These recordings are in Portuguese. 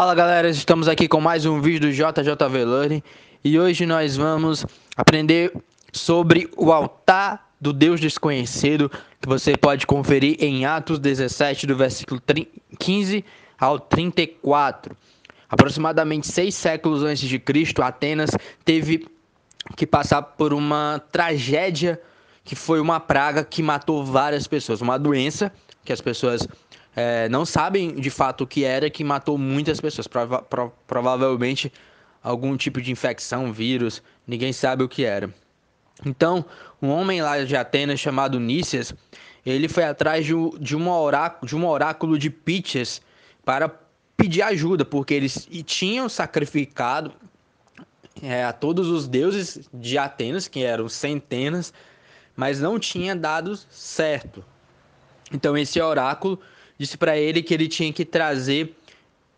Fala galera, estamos aqui com mais um vídeo do JJV Learning e hoje nós vamos aprender sobre o altar do Deus desconhecido que você pode conferir em Atos 17 do versículo 15 ao 34. Aproximadamente seis séculos antes de Cristo, Atenas teve que passar por uma tragédia que foi uma praga que matou várias pessoas, uma doença que as pessoas é, não sabem de fato o que era que matou muitas pessoas. Prova pro provavelmente algum tipo de infecção, vírus, ninguém sabe o que era. Então, um homem lá de Atenas chamado Nícias, ele foi atrás de, de, uma de um oráculo de Pitches para pedir ajuda, porque eles tinham sacrificado é, a todos os deuses de Atenas, que eram centenas, mas não tinha dado certo. Então esse oráculo disse para ele que ele tinha que trazer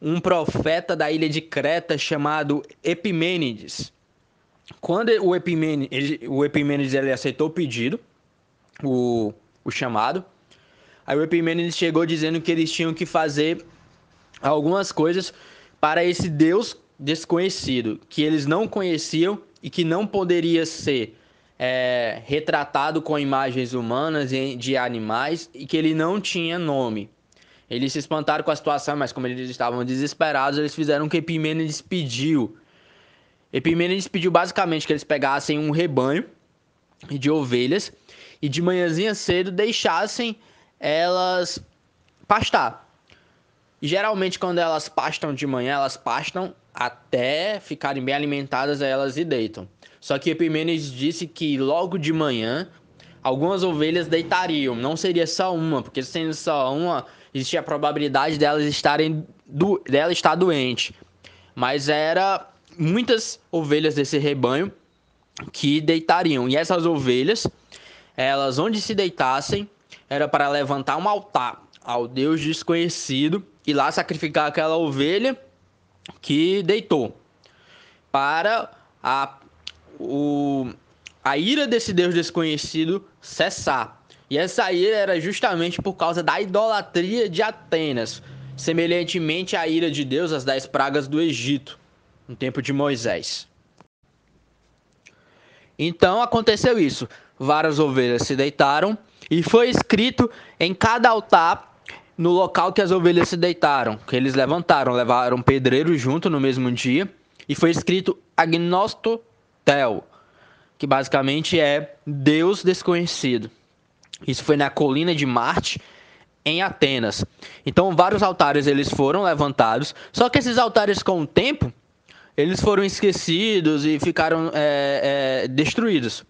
um profeta da ilha de Creta chamado Epimênides. Quando o Epimênides, o Epimênides ele aceitou o pedido, o, o chamado, aí o Epimênides chegou dizendo que eles tinham que fazer algumas coisas para esse Deus desconhecido, que eles não conheciam e que não poderia ser é, retratado com imagens humanas e de animais e que ele não tinha nome. Eles se espantaram com a situação, mas como eles estavam desesperados, eles fizeram o que Epimênides pediu. Epimênides pediu basicamente que eles pegassem um rebanho de ovelhas e de manhãzinha cedo deixassem elas pastar. E geralmente quando elas pastam de manhã, elas pastam até ficarem bem alimentadas, elas se deitam. Só que Epimênides disse que logo de manhã algumas ovelhas deitariam, não seria só uma, porque sendo só uma, existia a probabilidade delas estarem do, dela estar doente. Mas era muitas ovelhas desse rebanho que deitariam. E essas ovelhas, elas onde se deitassem, era para levantar um altar ao Deus desconhecido e lá sacrificar aquela ovelha que deitou para a, o, a ira desse Deus desconhecido cessar. E essa ira era justamente por causa da idolatria de Atenas, semelhantemente à ira de Deus às dez pragas do Egito, no tempo de Moisés. Então aconteceu isso. Várias ovelhas se deitaram e foi escrito em cada altar no local que as ovelhas se deitaram, que eles levantaram, levaram um pedreiro junto no mesmo dia e foi escrito agnosto tel, que basicamente é Deus desconhecido. Isso foi na colina de Marte, em Atenas. Então vários altares eles foram levantados, só que esses altares com o tempo eles foram esquecidos e ficaram é, é, destruídos.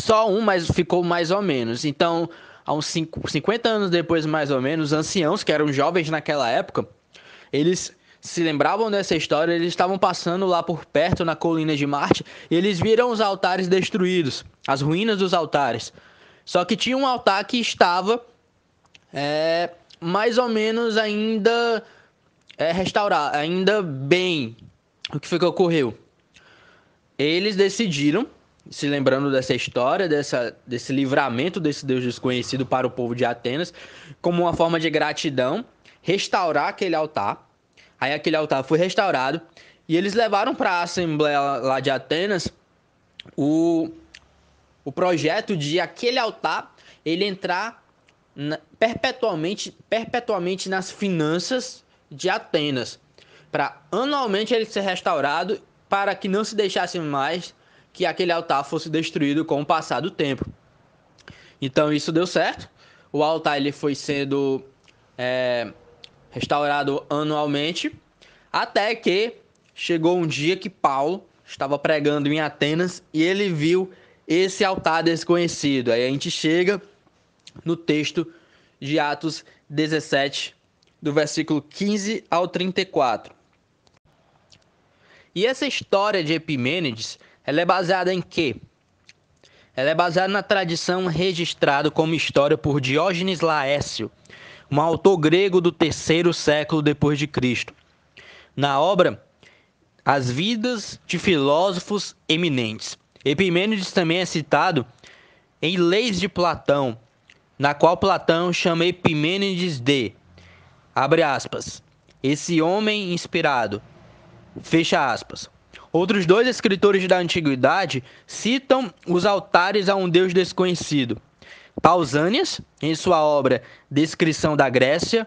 Só um mas ficou mais ou menos. Então, há uns 50 anos depois, mais ou menos, anciãos, que eram jovens naquela época, eles se lembravam dessa história, eles estavam passando lá por perto na colina de Marte, e eles viram os altares destruídos, as ruínas dos altares. Só que tinha um altar que estava é, mais ou menos ainda é, restaurado, ainda bem. O que foi que ocorreu? Eles decidiram, se lembrando dessa história, dessa, desse livramento desse Deus desconhecido para o povo de Atenas, como uma forma de gratidão, restaurar aquele altar. Aí aquele altar foi restaurado e eles levaram para a Assembleia lá de Atenas o, o projeto de aquele altar ele entrar na, perpetuamente, perpetuamente nas finanças de Atenas, para anualmente ele ser restaurado, para que não se deixasse mais que aquele altar fosse destruído com o passar do tempo. Então isso deu certo. O altar ele foi sendo é, restaurado anualmente, até que chegou um dia que Paulo estava pregando em Atenas e ele viu esse altar desconhecido. Aí a gente chega no texto de Atos 17, do versículo 15 ao 34. E essa história de Epimênides, ela é baseada em quê? Ela é baseada na tradição registrada como história por Diógenes Laércio, um autor grego do terceiro século depois de Cristo. Na obra As Vidas de Filósofos Eminentes, Epimênides também é citado em Leis de Platão, na qual Platão chama Epimênides de, abre aspas, esse homem inspirado, fecha aspas. Outros dois escritores da antiguidade citam os altares a um deus desconhecido. Pausanias, em sua obra Descrição da Grécia,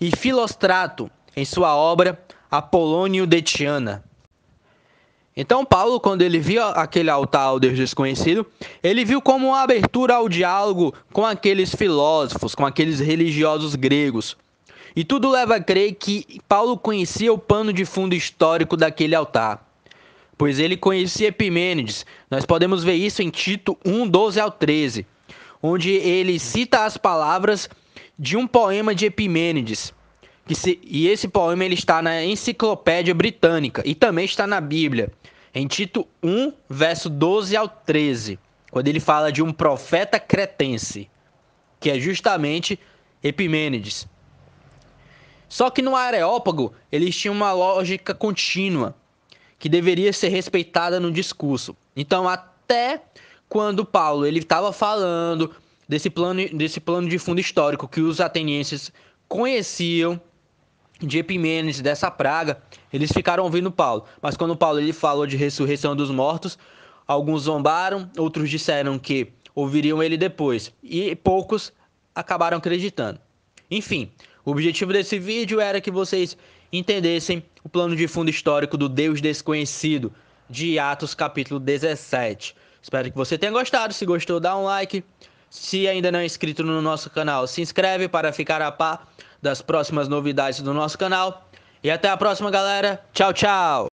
e Filostrato, em sua obra Apolônio de Tiana. Então, Paulo, quando ele viu aquele altar ao Deus desconhecido, ele viu como uma abertura ao diálogo com aqueles filósofos, com aqueles religiosos gregos. E tudo leva a crer que Paulo conhecia o pano de fundo histórico daquele altar, pois ele conhecia Epimênides. Nós podemos ver isso em Tito 1, 12 ao 13, onde ele cita as palavras de um poema de Epimênides. Se, e esse poema ele está na Enciclopédia Britânica e também está na Bíblia, em Tito 1, verso 12 ao 13, quando ele fala de um profeta cretense, que é justamente Epimênides. Só que no Areópago eles tinham uma lógica contínua que deveria ser respeitada no discurso. Então, até quando Paulo ele estava falando desse plano, desse plano de fundo histórico que os atenienses conheciam de Epimenes, dessa praga, eles ficaram ouvindo Paulo. Mas quando Paulo ele falou de ressurreição dos mortos, alguns zombaram, outros disseram que ouviriam ele depois, e poucos acabaram acreditando. Enfim, o objetivo desse vídeo era que vocês entendessem o plano de fundo histórico do Deus Desconhecido, de Atos capítulo 17. Espero que você tenha gostado. Se gostou, dá um like. Se ainda não é inscrito no nosso canal, se inscreve para ficar a par das próximas novidades do nosso canal. E até a próxima, galera. Tchau, tchau.